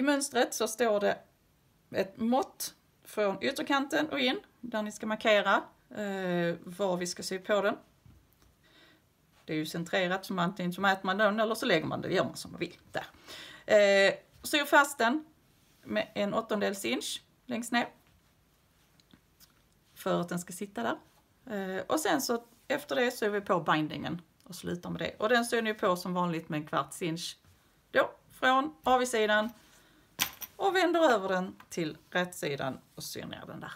I mönstret så står det ett mått från ytterkanten och in, där ni ska markera eh, var vi ska sy på den. Det är ju centrerat, så antingen så mäter man den eller så lägger man den, gör man som man vill. Där. Eh, syr fast den med en åttondels inch längst ner. För att den ska sitta där. Eh, och sen så efter det syr vi på bindingen och slutar med det. Och den syr ni på som vanligt med en kvarts inch då från avigsidan och vänder över den till rätsidan och syr ner den där.